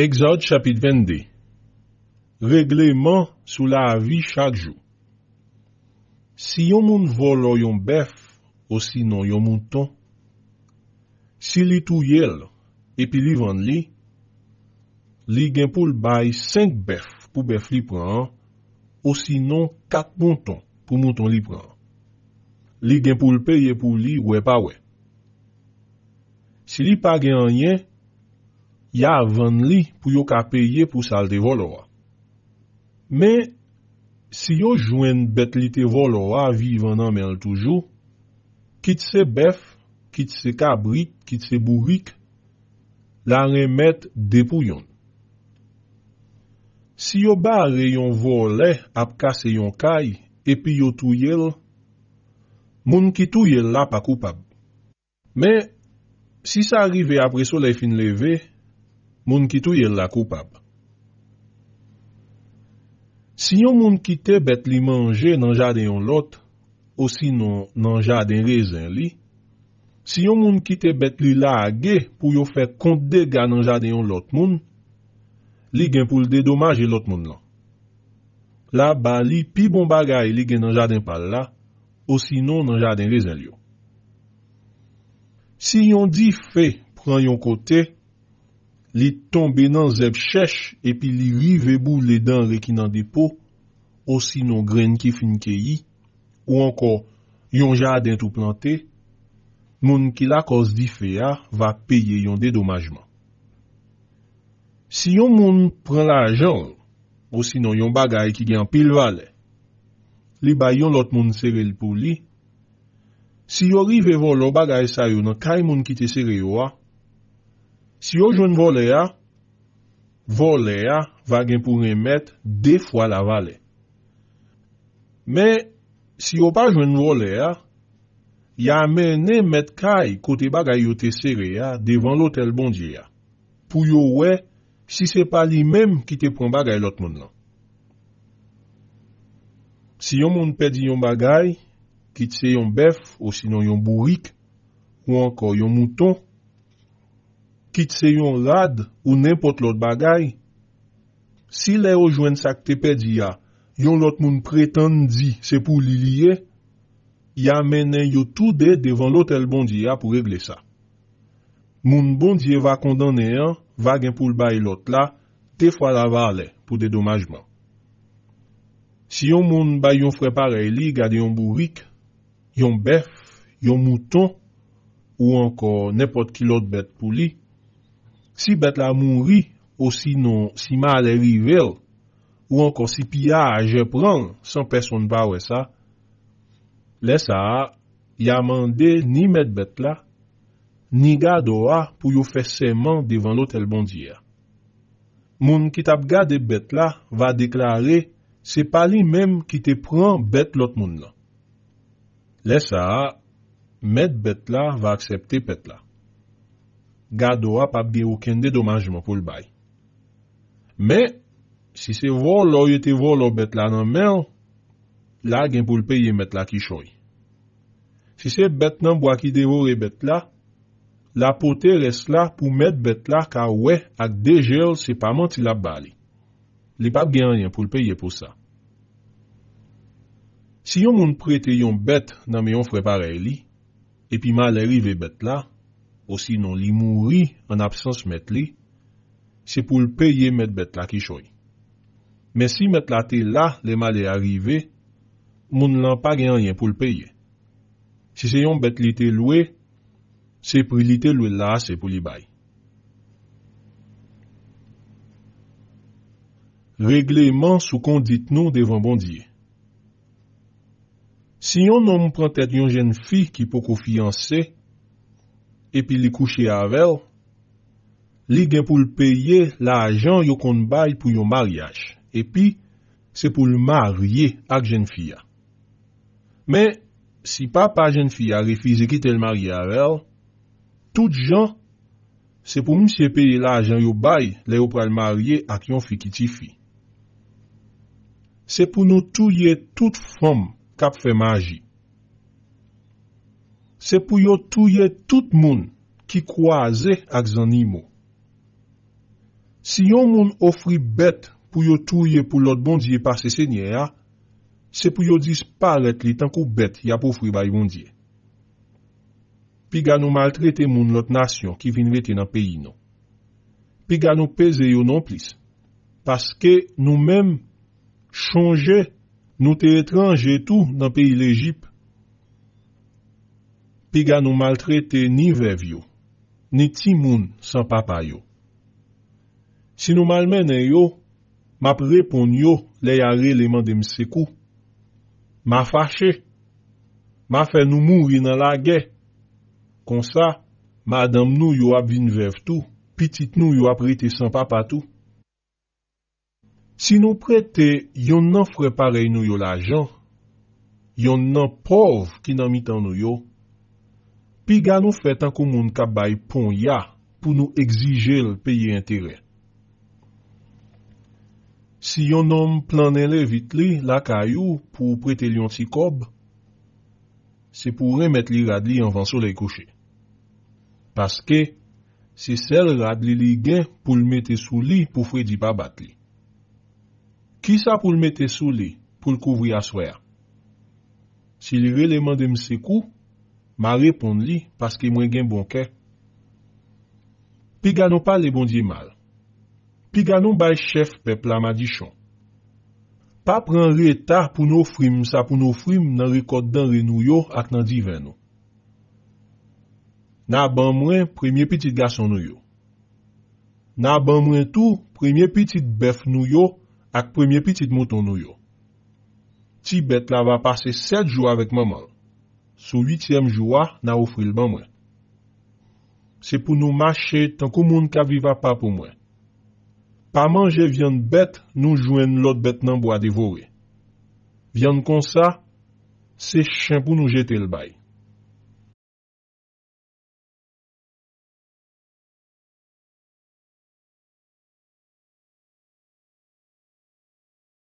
Exode chapit 22 Regleman sou la avi chak jou Si yon moun volo yon berf o sinon yon mouton Si li tou yel epi li vran li Li genpoul bay 5 berf pou berf li pran o sinon 4 mouton pou mouton li pran Li genpoul peye pou li we pa we Si li pa gen anye ya avan li pou yo ka peye pou sal te volowa. Me, si yo jwen bet li te volowa, vivan anmel toujou, kit se bef, kit se kabrik, kit se burik, la remet depou yon. Si yo ba re yon volè ap ka se yon kay, epi yo touyèl, moun ki touyèl la pa koupab. Me, si sa arrive apre so le fin leve, moun kitou yel la koupab. Si yon moun kite bet li manje nan jaden yon lot, o sino nan jaden rezen li, si yon moun kite bet li la age pou yon fe kont de ga nan jaden yon lot moun, li gen pou l de domaj yon lot moun lan. La ba li pi bon bagay li gen nan jaden pal la, o sino nan jaden rezen li yo. Si yon di fe pran yon kote, li tombe nan zeb chèche epi li li vebou le dan rekinan depo, osinon gren ki fin keyi, ou anko yon jaden tou plante, moun ki la kos di feya va peye yon dedomajman. Si yon moun pren la ajan, osinon yon bagay ki gen pil vale, li bay yon lot moun sere li pou li, si yon li vebou lo bagay sa yo nan kay moun ki te sere yo a, Si yo jwen volè a, volè a, vagem pou remèt de fwa la valè. Me, si yo pa jwen volè a, ya menè met kaj kote bagay yo te sere a devan lotel bondye a. Pou yo wè, si se pa li mem ki te pran bagay lotman lan. Si yon moun pedi yon bagay, ki te se yon bef ou sinon yon bourik ou anko yon mouton, kit se yon rad ou nempot lot bagay. Si le ojwen sak tepe diya, yon lot moun preten di se pou li liye, ya menen yo tou de devan lot el bondi ya pou regle sa. Moun bondiye va kondanen, vagen pou l baye lot la, te fwa la vare pou dedomajman. Si yon moun bay yon frepare li, gade yon bourik, yon bef, yon mouton, ou anko nepot ki lot bet pou li, Si bet la moun ri ou si non si mal e rivel ou ankon si piya aje pran san peson pa we sa, le sa ya mande ni met bet la ni ga do a pou yo feseyman devan lot el bondiya. Moun ki tap gade bet la va deklare se pa li mem ki te pran bet lot moun la. Le sa met bet la va aksepte pet la. gado ap ap geyo ken de domajman pou l bay. Me, si se vò lò yote vò lò bet la nan mèl, la gen pou l peye met la ki choy. Si se bet nan bwa ki devore bet la, la pote res la pou met bet la ka wè ak dejèl se paman ti la bali. Li pap gen an gen pou l peye pou sa. Si yon moun prete yon bet nan mè yon frepare li, epi maleri ve bet la, ou sinon li mouri an absans met li, se pou l'peye met bet la kishoy. Men si met la te la, le mal e arrive, moun lan pa gen yon yon pou l'peye. Si se yon bet li te lwe, se pri li te lwe la se pou li bay. Regleman sou kon dit nou devan bondye. Si yon nom prante yon jen fi ki pou kofiyanse, Epi li kouche avel, li gen pou l'peye la ajan yo kon bay pou yon maryaj. Epi, se pou l'marye ak jen fiya. Men, si pa pa jen fiya refize kite l'marye avel, tout jan, se pou moun se peye la ajan yo bay le yo pral marye ak yon fikiti fi. Se pou nou touye tout fom kap fe maji. se pou yo touye tout moun ki kwa ze ak zan nimo. Si yon moun ofri bet pou yo touye pou lot bondye pa se senye a, se pou yo diz palet li tankou bet ya pou ofri bay bondye. Pi ga nou maltrete moun lot nasyon ki vin vete nan peyi nou. Pi ga nou peze yo nan plis, paske nou menm chanje nou te etranje tou nan peyi l'Egypte, piga nou maltrete ni vev yo, ni ti moun san papa yo. Si nou malmenen yo, map repon yo le yare leman de mse ku. Ma fache, ma fe nou mou y nan la ge, konsa, madam nou yo ap vin vev tou, pitit nou yo ap rete san papa tou. Si nou prete, yon nan freparey nou yo la jan, yon nan pov ki nan mitan nou yo, pi gwa nou fwet an kou moun kabay pon ya pou nou egzije l peye interè. Si yon nom planen lè vitli la kayou pou prete lyon ti kob, se pou remet li rad li an van sole kouche. Paske, se sel rad li li gen pou l mette sou li pou fwedi pa bat li. Ki sa pou l mette sou li pou l kouvri aswè? Si li releman de mse kou, Ma repond li, paske mwen gen bonke. Pi ganon pa le bondye mal. Pi ganon bay chef pe plama di chon. Pa pran re etar pou nou frim sa pou nou frim nan rekod dan re nou yo ak nan di ven nou. Na ban mwen, premye pitit gason nou yo. Na ban mwen tou, premye pitit bef nou yo ak premye pitit moton nou yo. Ti bet la va pase set jou avèk maman. Sou 8e jwa nan oufri l ban mwen. Se pou nou mache tankou moun ka viva pa pou mwen. Pa manje vyan bet, nou jwen lot bet nan bo a devore. Vyan kon sa, se chen pou nou jete l baye.